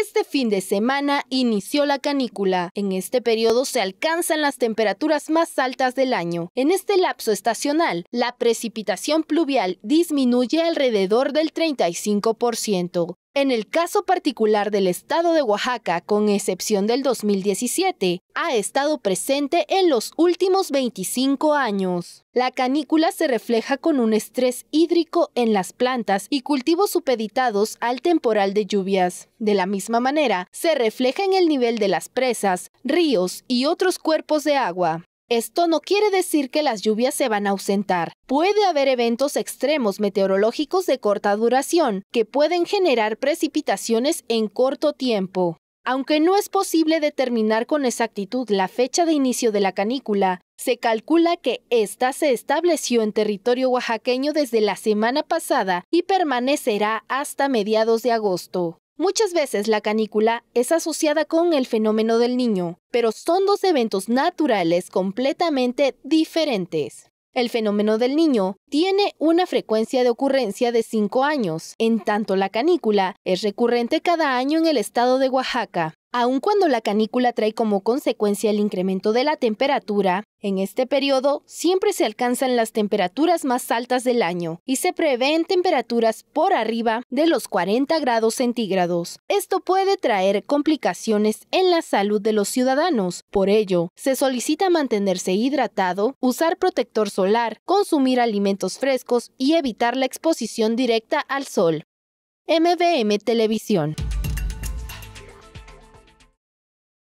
Este fin de semana inició la canícula. En este periodo se alcanzan las temperaturas más altas del año. En este lapso estacional, la precipitación pluvial disminuye alrededor del 35%. En el caso particular del estado de Oaxaca, con excepción del 2017, ha estado presente en los últimos 25 años. La canícula se refleja con un estrés hídrico en las plantas y cultivos supeditados al temporal de lluvias. De la misma manera, se refleja en el nivel de las presas, ríos y otros cuerpos de agua. Esto no quiere decir que las lluvias se van a ausentar. Puede haber eventos extremos meteorológicos de corta duración que pueden generar precipitaciones en corto tiempo. Aunque no es posible determinar con exactitud la fecha de inicio de la canícula, se calcula que ésta se estableció en territorio oaxaqueño desde la semana pasada y permanecerá hasta mediados de agosto. Muchas veces la canícula es asociada con el fenómeno del niño, pero son dos eventos naturales completamente diferentes. El fenómeno del niño tiene una frecuencia de ocurrencia de 5 años, en tanto la canícula es recurrente cada año en el estado de Oaxaca, Aun cuando la canícula trae como consecuencia el incremento de la temperatura, en este periodo siempre se alcanzan las temperaturas más altas del año y se prevén temperaturas por arriba de los 40 grados centígrados. Esto puede traer complicaciones en la salud de los ciudadanos. Por ello, se solicita mantenerse hidratado, usar protector solar, consumir alimentos frescos y evitar la exposición directa al sol. MVM Televisión